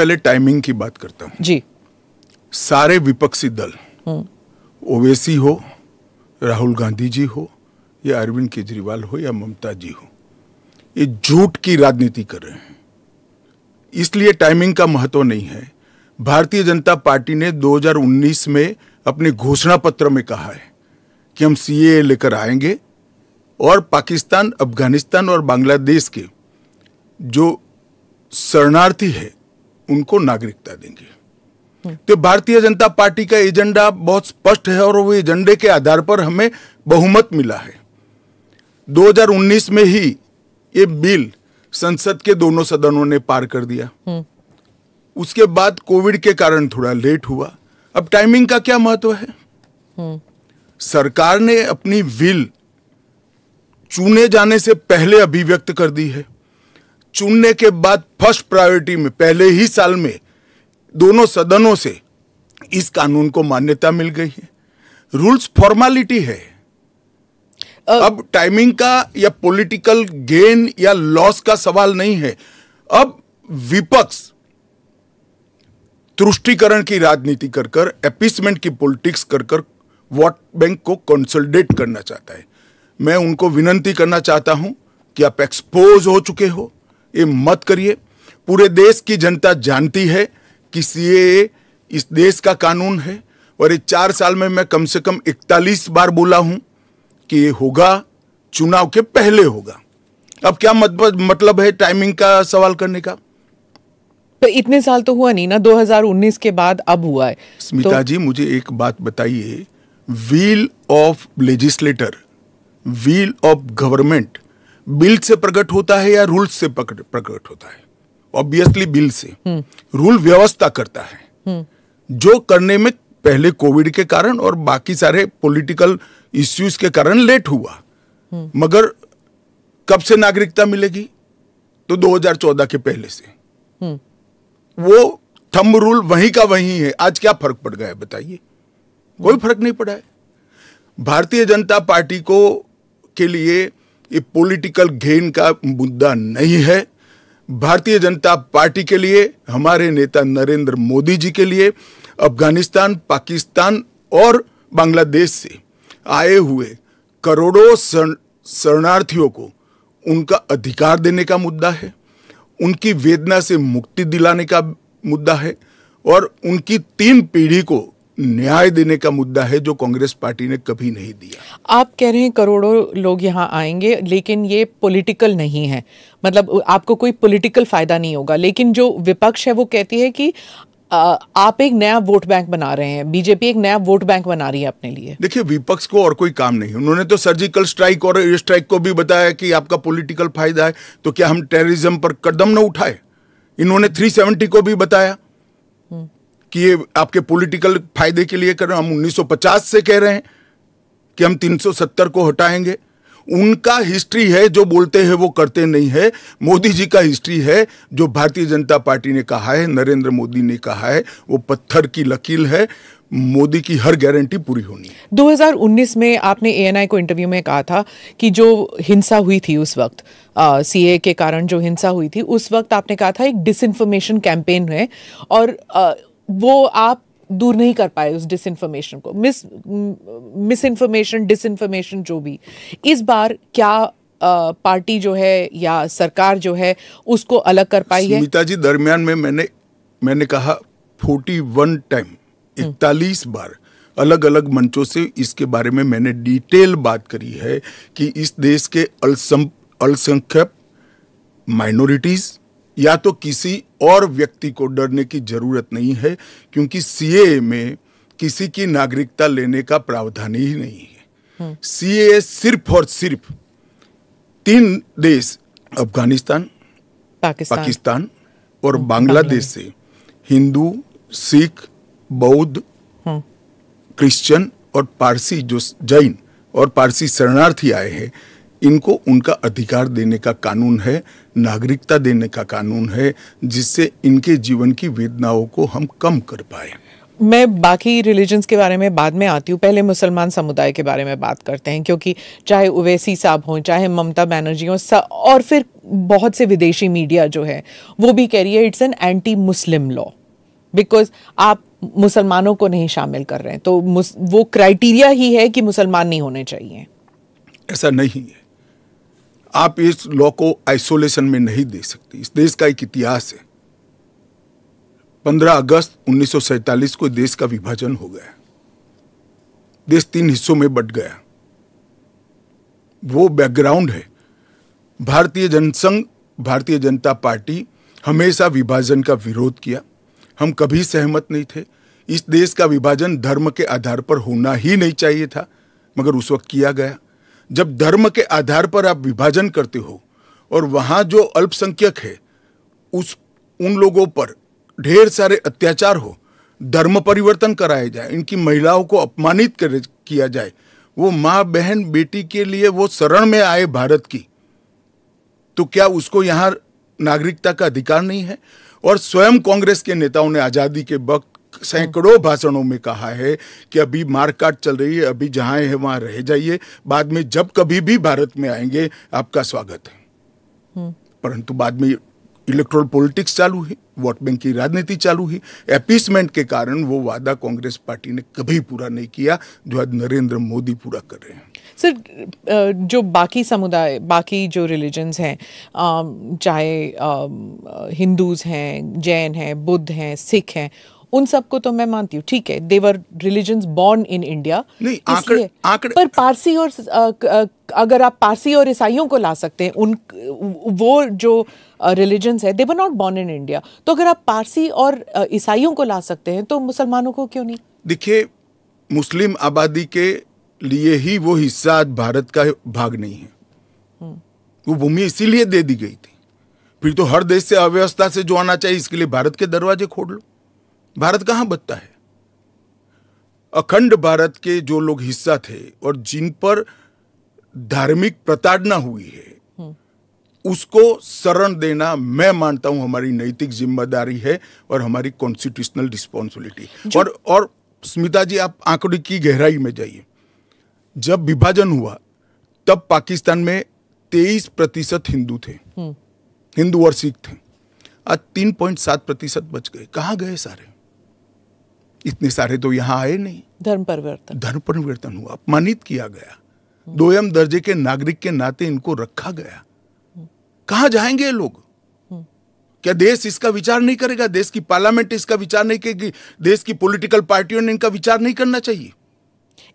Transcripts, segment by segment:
पहले टाइमिंग की बात करता हूँ जी सारे विपक्षी दल हम्म। ओवैसी हो राहुल गांधी जी हो या अरविंद केजरीवाल हो या ममता जी हो ये झूठ की राजनीति कर रहे हैं इसलिए टाइमिंग का महत्व नहीं है भारतीय जनता पार्टी ने 2019 में अपने घोषणा पत्र में कहा है कि हम सीए लेकर आएंगे और पाकिस्तान अफगानिस्तान और बांग्लादेश के जो शरणार्थी है उनको नागरिकता देंगे तो भारतीय जनता पार्टी का एजेंडा बहुत स्पष्ट है और वो एजेंडे के आधार पर हमें बहुमत मिला है 2019 में ही ये बिल संसद के दोनों सदनों ने पार कर दिया उसके बाद कोविड के कारण थोड़ा लेट हुआ अब टाइमिंग का क्या महत्व है सरकार ने अपनी विल चुने जाने से पहले अभिव्यक्त कर दी है चुनने के बाद फर्स्ट प्रायोरिटी में पहले ही साल में दोनों सदनों से इस कानून को मान्यता मिल गई है रूल्स फॉर्मालिटी है अब टाइमिंग का या पॉलिटिकल गेन या लॉस का सवाल नहीं है अब विपक्ष तुष्टिकरण की राजनीति कर कर एपिसमेंट की पॉलिटिक्स कर कर वोट बैंक को कंसोलिडेट करना चाहता है मैं उनको विनंती करना चाहता हूं कि आप एक्सपोज हो चुके हो ये मत करिए पूरे देश की जनता जानती है कि सीएए इस देश का कानून है और ये चार साल में मैं कम से कम इकतालीस बार बोला हूं कि ये होगा चुनाव के पहले होगा अब क्या मतलब है टाइमिंग का सवाल करने का तो इतने साल तो हुआ नहीं ना 2019 के बाद अब हुआ है स्मिता तो... जी मुझे एक बात बताइए wheel of legislator wheel of government bill से प्रकट होता है या रूल से प्रकट होता है ऑब्वियसली बिल से हम्म। रूल व्यवस्था करता है हम्म। जो करने में पहले कोविड के कारण और बाकी सारे पॉलिटिकल इश्यूज के कारण लेट हुआ हम्म। मगर कब से नागरिकता मिलेगी तो 2014 के पहले से वो थंब रूल वहीं का वहीं है आज क्या फर्क पड़ गया है बताइए कोई फर्क नहीं पड़ा है भारतीय जनता पार्टी को के लिए ये पॉलिटिकल घेन का मुद्दा नहीं है भारतीय जनता पार्टी के लिए हमारे नेता नरेंद्र मोदी जी के लिए अफगानिस्तान पाकिस्तान और बांग्लादेश से आए हुए करोड़ों शरणार्थियों को उनका अधिकार देने का मुद्दा है उनकी वेदना से मुक्ति दिलाने का मुद्दा है और उनकी तीन पीढ़ी को न्याय देने का मुद्दा है जो कांग्रेस पार्टी ने कभी नहीं दिया आप कह रहे हैं करोड़ों लोग यहाँ आएंगे लेकिन ये पॉलिटिकल नहीं है मतलब आपको कोई पॉलिटिकल फायदा नहीं होगा लेकिन जो विपक्ष है वो कहती है कि आप एक नया वोट बैंक बना रहे हैं बीजेपी एक नया वोट बैंक बना रही है अपने लिए देखिए विपक्ष को और कोई काम नहीं उन्होंने तो सर्जिकल स्ट्राइक और एयर स्ट्राइक को भी बताया कि आपका पॉलिटिकल फायदा है तो क्या हम टेररिज्म पर कदम न उठाए इन्होंने 370 को भी बताया कि ये आपके पॉलिटिकल फायदे के लिए कर रहे हैं हम 1950 से कह रहे हैं कि हम 370 को हटाएंगे उनका हिस्ट्री है जो बोलते हैं वो करते नहीं है मोदी जी का हिस्ट्री है जो भारतीय जनता पार्टी ने कहा है नरेंद्र मोदी ने कहा है वो पत्थर की लकील है मोदी की हर गारंटी पूरी होनी है 2019 में आपने ए को इंटरव्यू में कहा था कि जो हिंसा हुई थी उस वक्त सी के कारण जो हिंसा हुई थी उस वक्त आपने कहा था एक डिसइंफॉर्मेशन कैंपेन है और आ, वो आप दूर नहीं कर पाए उस डिस इन्फॉर्मेशन को mis misinformation disinformation जो भी इस बार क्या आ, पार्टी जो है या सरकार जो है उसको अलग कर पाई है जी दरमियान में मैंने मैंने कहा 41 टाइम हम्म। इकतालीस बार अलग अलग मंचों से इसके बारे में मैंने डिटेल बात करी है कि इस देश के अल्पसंख्यक माइनॉरिटीज़ या तो किसी और व्यक्ति को डरने की जरूरत नहीं है क्योंकि सीए में किसी की नागरिकता लेने का प्रावधान ही नहीं है सीए हम्म। सिर्फ और सिर्फ तीन देश अफगानिस्तान पाकिस्तान, पाकिस्तान और हम्म, बांग्लादेश से हिंदू सिख बौद्ध हम्म। क्रिश्चियन और पारसी जो जैन और पारसी शरणार्थी आए हैं इनको उनका अधिकार देने का कानून है नागरिकता देने का कानून है जिससे इनके जीवन की वेदनाओं को हम कम कर पाए मैं बाकी रिलीजन्स के बारे में बाद में आती हूँ पहले मुसलमान समुदाय के बारे में बात करते हैं क्योंकि चाहे उवैसी साहब हों चाहे ममता बनर्जी हों और फिर बहुत से विदेशी मीडिया जो है वो भी कह रही है it's an anti Muslim law because आप मुसलमानों को नहीं शामिल कर रहे हैं तो वो क्राइटेरिया ही है कि मुसलमान नहीं होने चाहिए ऐसा नहीं है आप इस लॉ को आइसोलेशन में नहीं दे सकते इस देश का एक इतिहास है 15 अगस्त उन्नीस को देश का विभाजन हो गया देश तीन हिस्सों में बट गया वो बैकग्राउंड है भारतीय जनसंघ भारतीय जनता पार्टी हमेशा विभाजन का विरोध किया हम कभी सहमत नहीं थे इस देश का विभाजन धर्म के आधार पर होना ही नहीं चाहिए था मगर उस वक्त किया गया जब धर्म के आधार पर आप विभाजन करते हो और वहां जो अल्पसंख्यक है उस उन लोगों पर ढेर सारे अत्याचार हो धर्म परिवर्तन कराया जाए इनकी महिलाओं को अपमानित कर किया जाए वो माँ बहन बेटी के लिए वो शरण में आए भारत की तो क्या उसको यहाँ नागरिकता का अधिकार नहीं है और स्वयं कांग्रेस के नेताओं ने आज़ादी के वक्त सैकड़ों भाषणों में कहा है कि अभी मारकाट चल रही है अभी जहां है वहां रह जाइए बाद में जब कभी भी भारत में आएंगे आपका स्वागत है परंतु बाद में इलेक्ट्रोल पॉलिटिक्स चालू है वोट बैंक की राजनीति चालू है एपीसमेंट के कारण वो वादा कांग्रेस पार्टी ने कभी पूरा नहीं किया जो आज नरेंद्र मोदी पूरा कर रहे हैं सर जो बाकी समुदाय बाकी जो रिलीजन्स हैं चाहे हिंदूज़ हैं जैन हैं बुद्ध हैं सिख हैं उन सबको तो मैं मानती हूँ ठीक है they're religion born in India पर पारसी और अगर आप पारसी और ईसाइयों को ला सकते हैं उन वो जो रिलीजन्स है they're not born in India तो अगर आप पारसी और ईसाइयों को ला सकते हैं तो मुसलमानों को क्यों नहीं देखिए मुस्लिम आबादी के लिए ही वो हिस्सा भारत का भाग नहीं है हम्म। वो भूमि इसीलिए दे दी गई थी फिर तो हर देश से अव्यवस्था से जो आना चाहिए इसके लिए भारत के दरवाजे खोल लो भारत कहां बचता है अखंड भारत के जो लोग हिस्सा थे और जिन पर धार्मिक प्रताड़ना हुई है हम्म। उसको शरण देना मैं मानता हूं हमारी नैतिक जिम्मेदारी है और हमारी कॉन्स्टिट्यूशनल रिस्पॉन्सिबिलिटी और और स्मिता जी आप आंकड़े की गहराई में जाइए जब विभाजन हुआ तब पाकिस्तान में तेईस प्रतिशत हिंदू थे हम्म। हिंदू और सिख थे आज तीन पॉइंट सात प्रतिशत बच गए कहां गए सारे इतने सारे तो यहाँ आए नहीं धर्म परिवर्तन धर्म परिवर्तन हुआ अपमानित किया गया दोयम दर्जे के नागरिक के नाते इनको रखा गया कहा जाएंगे लोग क्या देश इसका विचार नहीं करेगा देश की पार्लियामेंट इसका विचार नहीं करेगी देश की पॉलिटिकल पार्टियों ने इनका विचार नहीं करना चाहिए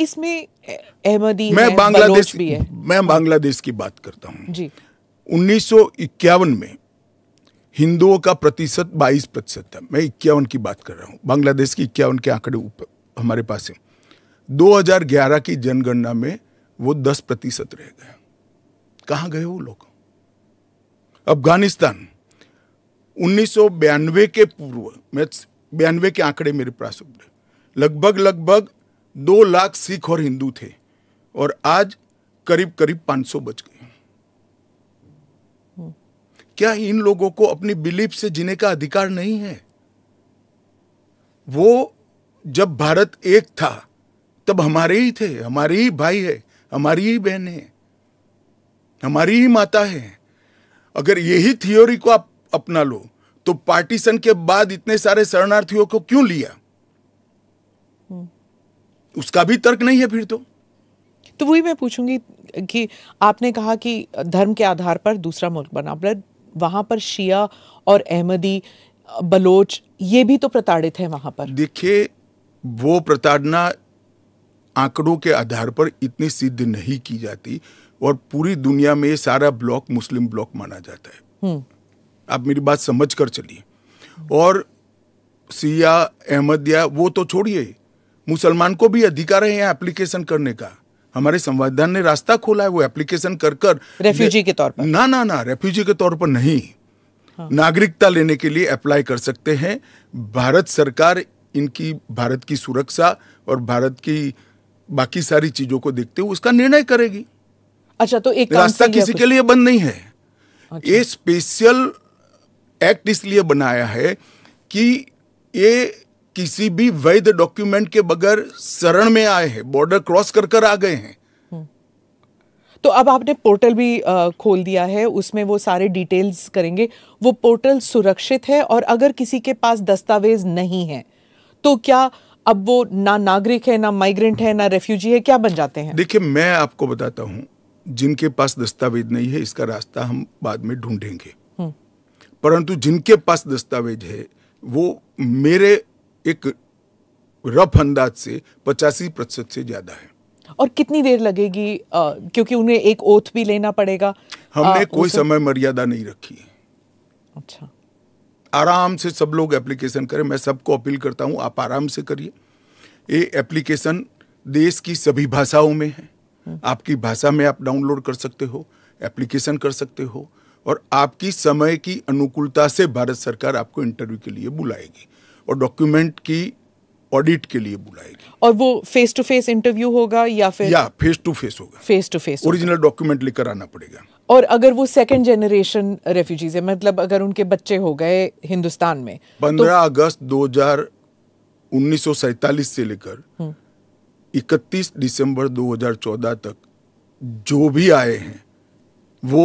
इसमें अहमदी मैं बांग्लादेश मैं बांग्लादेश की बात करता हूँ उन्नीस में हिंदुओं का प्रतिशत 22 प्रतिशत था मैं इक्यावन की बात कर रहा हूँ बांग्लादेश की इक्यावन के आंकड़े ऊपर हमारे पास है 2011 की जनगणना में वो 10 प्रतिशत रह गए कहाँ गए वो लोग अफगानिस्तान उन्नीस के पूर्व मैं बयानवे के आंकड़े मेरे पास उपलब्ध लगभग लगभग दो लाख सिख और हिंदू थे और आज करीब करीब 500 बच गए क्या इन लोगों को अपनी बिलीफ से जीने का अधिकार नहीं है वो जब भारत एक था तब हमारे ही थे हमारे ही भाई है हमारी ही बहन है हमारी ही माता है अगर यही थियोरी को आप अपना लो तो पार्टीशन के बाद इतने सारे शरणार्थियों को क्यों लिया हम्म। उसका भी तर्क नहीं है फिर तो तो वही मैं पूछूंगी कि आपने कहा कि धर्म के आधार पर दूसरा मुल्क बना वहाँ पर शिया और अहमदी बलोच ये भी तो प्रताड़ित हैं वहाँ पर देखिए वो प्रताड़ना आंकड़ों के आधार पर इतनी सिद्ध नहीं की जाती और पूरी दुनिया में सारा ब्लॉक मुस्लिम ब्लॉक माना जाता है हम्म। आप मेरी बात समझ कर चलिए और सिया अहमदिया वो तो छोड़िए मुसलमान को भी अधिकार है यहाँ एप्लीकेशन करने का हमारे संविधान ने रास्ता खोला है वो एप्लीकेशन कर कर रेफ्यूजी के तौर पर ना ना ना रेफ्यूजी के तौर पर नहीं हाँ। नागरिकता लेने के लिए अप्लाई कर सकते हैं भारत सरकार इनकी भारत की सुरक्षा और भारत की बाकी सारी चीजों को देखते हुए उसका निर्णय करेगी अच्छा तो एक रास्ता किसी के लिए बंद नहीं है अच्छा। ये स्पेशल एक्ट इसलिए बनाया है कि ये किसी भी वैध डॉक्यूमेंट के बगैर शरण में आए हैं बॉर्डर क्रॉस कर कर आ गए हैं हम्म। तो अब आपने पोर्टल भी खोल दिया है उसमें वो सारे डिटेल्स करेंगे वो पोर्टल सुरक्षित है और अगर किसी के पास दस्तावेज नहीं है तो क्या अब वो ना नागरिक है ना माइग्रेंट है ना रेफ्यूजी है क्या बन जाते हैं देखिए मैं आपको बताता हूँ जिनके पास दस्तावेज नहीं है इसका रास्ता हम बाद में ढूंढेंगे हम्म। परंतु जिनके पास दस्तावेज है वो मेरे एक रफ अंदाज से पचासी प्रतिशत से ज्यादा है और कितनी देर लगेगी आ, क्योंकि उन्हें एक ओथ भी लेना पड़ेगा हमने आ, कोई समय मर्यादा नहीं रखी है अच्छा आराम से सब लोग एप्लीकेशन करें मैं सबको अपील करता हूं आप आराम से करिए ये एप्लीकेशन देश की सभी भाषाओं में है हम्म। आपकी भाषा में आप डाउनलोड कर सकते हो एप्लीकेशन कर सकते हो और आपकी समय की अनुकूलता से भारत सरकार आपको इंटरव्यू के लिए बुलाएगी और डॉक्यूमेंट की ऑडिट के लिए बुलाएगी और वो फेस टू फेस इंटरव्यू होगा या फिर या फेस टू फेस होगा face to face original document लेकर आना पड़ेगा और अगर वो सेकंड जनरेशन रेफ्यूजीज है मतलब अगर उनके बच्चे हो गए हिंदुस्तान में तो पंद्रह तो... अगस्त 2000 से लेकर 31 हम्म। दिसंबर 2014 तक जो भी आए हैं वो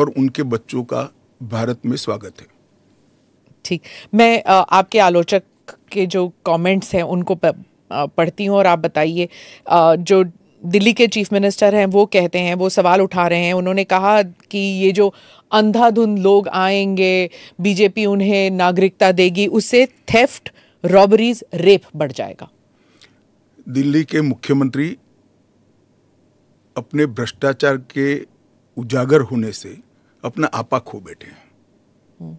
और उनके बच्चों का भारत में स्वागत है ठीक मैं आपके आलोचक के जो कमेंट्स हैं उनको पढ़ती हूँ और आप बताइए जो दिल्ली के चीफ मिनिस्टर हैं वो कहते हैं वो सवाल उठा रहे हैं उन्होंने कहा कि ये जो अंधाधुंध लोग आएंगे बीजेपी उन्हें नागरिकता देगी उससे थेफ्ट रॉबरीज रेप बढ़ जाएगा दिल्ली के मुख्यमंत्री अपने भ्रष्टाचार के उजागर होने से अपना आपा खो बैठे हैं हम्म।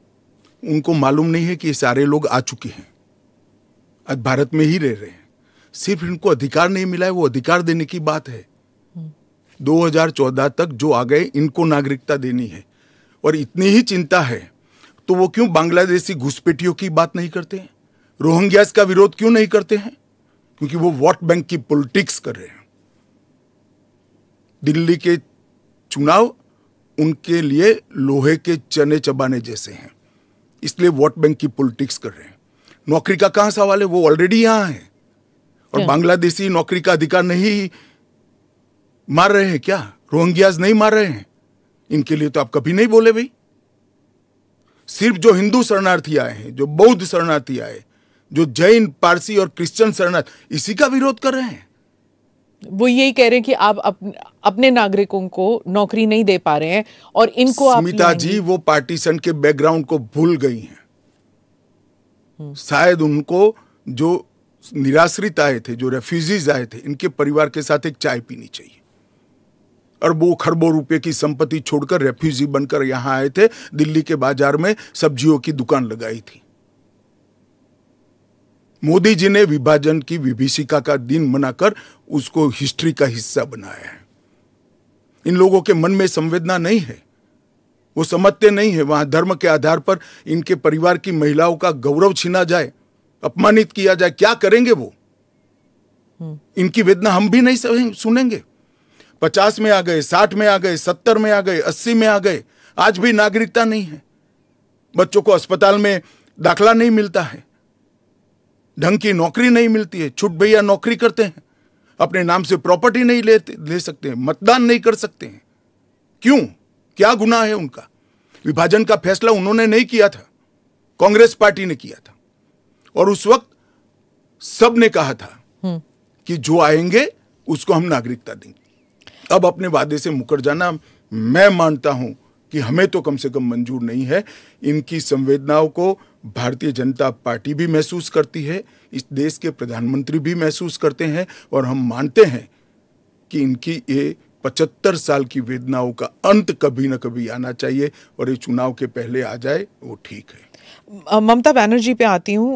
उनको मालूम नहीं है कि ये सारे लोग आ चुके हैं आज भारत में ही रह रहे हैं सिर्फ इनको अधिकार नहीं मिला है वो अधिकार देने की बात है 2014 हम्म। तक जो आ गए इनको नागरिकता देनी है और इतनी ही चिंता है तो वो क्यों बांग्लादेशी घुसपैठियों की बात नहीं करते हैं रोहिंग्यास का विरोध क्यों नहीं करते हैं क्योंकि वो वोट बैंक की पॉलिटिक्स कर रहे हैं दिल्ली के चुनाव उनके लिए लोहे के चने चबाने जैसे हैं इसलिए वोट बैंक की पॉलिटिक्स कर रहे हैं नौकरी का कहां सवाल है वो ऑलरेडी यहां है और बांग्लादेशी नौकरी का अधिकार नहीं मार रहे हैं क्या रोहिंग्याज नहीं मार रहे हैं इनके लिए तो आप कभी नहीं बोले भाई सिर्फ जो हिंदू शरणार्थी आए हैं जो बौद्ध शरणार्थी आए जो जैन पारसी और क्रिश्चियन शरणार्थी इसी का विरोध कर रहे हैं वो यही कह रहे हैं कि आप अपने नागरिकों को नौकरी नहीं दे पा रहे हैं और इनको स्मिता जी वो पार्टीशन के बैकग्राउंड को भूल गई हैं हम्म। शायद उनको जो निराश्रित आए थे जो रेफ्यूजीज आए थे इनके परिवार के साथ एक चाय पीनी चाहिए अरबों खरबों रुपए की संपत्ति छोड़कर रेफ्यूजी बनकर यहां आए थे दिल्ली के बाजार में सब्जियों की दुकान लगाई थी मोदी जी ने विभाजन की विभीषिका का दिन मनाकर उसको हिस्ट्री का हिस्सा बनाया है इन लोगों के मन में संवेदना नहीं है वो समझते नहीं है वहां धर्म के आधार पर इनके परिवार की महिलाओं का गौरव छीना जाए अपमानित किया जाए क्या करेंगे वो हम्म। इनकी वेदना हम भी नहीं सुनेंगे पचास में आ गए साठ में आ गए सत्तर में आ गए अस्सी में आ गए आज भी नागरिकता नहीं है बच्चों को अस्पताल में दाखला नहीं मिलता है ढंग की नौकरी नहीं मिलती है छुट भैया नौकरी करते हैं अपने नाम से प्रॉपर्टी नहीं लेते ले सकते हैं मतदान नहीं कर सकते हैं क्यों क्या गुनाह है उनका विभाजन का फैसला उन्होंने नहीं किया था कांग्रेस पार्टी ने किया था और उस वक्त सब ने कहा था हम्म। कि जो आएंगे उसको हम नागरिकता देंगे अब अपने वादे से मुकर जाना मैं मानता हूं कि हमें तो कम से कम मंजूर नहीं है इनकी संवेदनाओं को भारतीय जनता पार्टी भी महसूस करती है इस देश के प्रधानमंत्री भी महसूस करते हैं और हम मानते हैं कि इनकी ये पचहत्तर साल की वेदनाओं का अंत कभी न कभी आना चाहिए और ये चुनाव के पहले आ जाए वो ठीक है ममता बनर्जी पे आती हूँ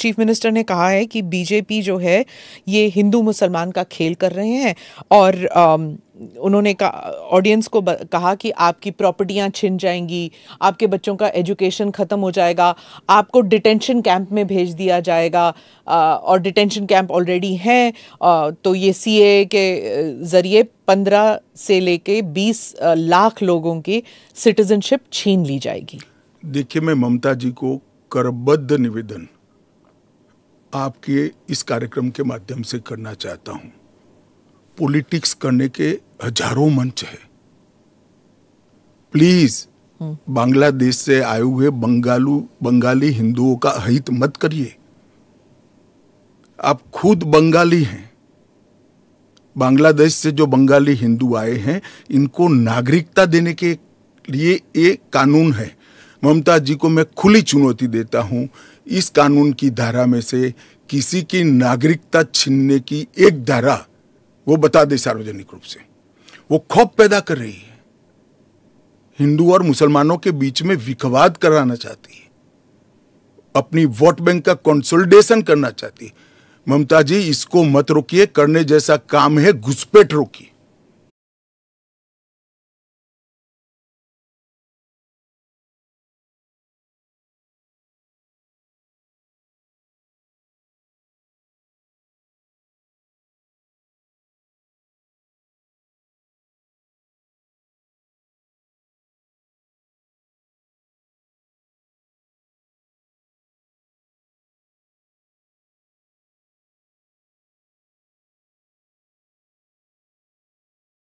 चीफ मिनिस्टर ने कहा है कि बीजेपी जो है ये हिंदू मुसलमान का खेल कर रहे हैं और उन्होंने कहा ऑडियंस को कहा कि आपकी प्रॉपर्टियाँ छिन जाएंगी आपके बच्चों का एजुकेशन ख़त्म हो जाएगा आपको डिटेंशन कैंप में भेज दिया जाएगा और डिटेंशन कैंप ऑलरेडी हैं तो ये सी के ज़रिए पंद्रह से लेके बीस लाख लोगों की सिटीजनशिप छीन ली जाएगी देखिए मैं ममता जी को करबद्ध निवेदन आपके इस कार्यक्रम के माध्यम से करना चाहता हूँ पॉलिटिक्स करने के हजारों मंच है प्लीज हम्म। बांग्लादेश से आए हुए बंगालू बंगाली हिंदुओं का हित मत करिए आप खुद बंगाली हैं बांग्लादेश से जो बंगाली हिंदू आए हैं इनको नागरिकता देने के लिए एक कानून है ममता जी को मैं खुली चुनौती देता हूं इस कानून की धारा में से किसी की नागरिकता छीनने की एक धारा वो बता दे सार्वजनिक रूप से वो खौफ पैदा कर रही है हिंदू और मुसलमानों के बीच में विखवाद कराना चाहती है अपनी वोट बैंक का कंसोलिडेशन करना चाहती है ममता जी इसको मत रोकिए करने जैसा काम है घुसपैठ रोकिए